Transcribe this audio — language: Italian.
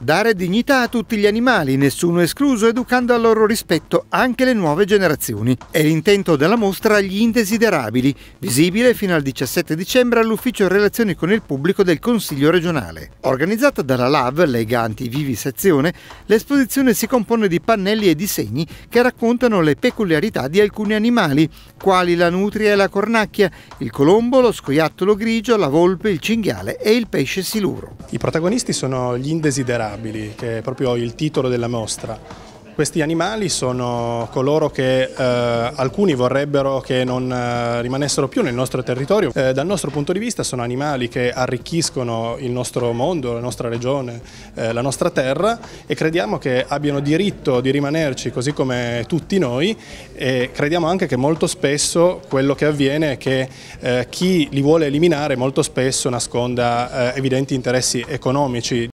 Dare dignità a tutti gli animali, nessuno escluso, educando al loro rispetto anche le nuove generazioni. È l'intento della mostra Gli indesiderabili, visibile fino al 17 dicembre all'Ufficio Relazioni con il Pubblico del Consiglio regionale. Organizzata dalla LAV, Lega Antivivi Sezione, l'esposizione si compone di pannelli e disegni che raccontano le peculiarità di alcuni animali, quali la nutria e la cornacchia, il colombo, lo scoiattolo grigio, la volpe, il cinghiale e il pesce siluro. I protagonisti sono gli indesiderabili Miserabili, che è proprio il titolo della mostra. Questi animali sono coloro che eh, alcuni vorrebbero che non eh, rimanessero più nel nostro territorio. Eh, dal nostro punto di vista sono animali che arricchiscono il nostro mondo, la nostra regione, eh, la nostra terra e crediamo che abbiano diritto di rimanerci così come tutti noi e crediamo anche che molto spesso quello che avviene è che eh, chi li vuole eliminare molto spesso nasconda eh, evidenti interessi economici.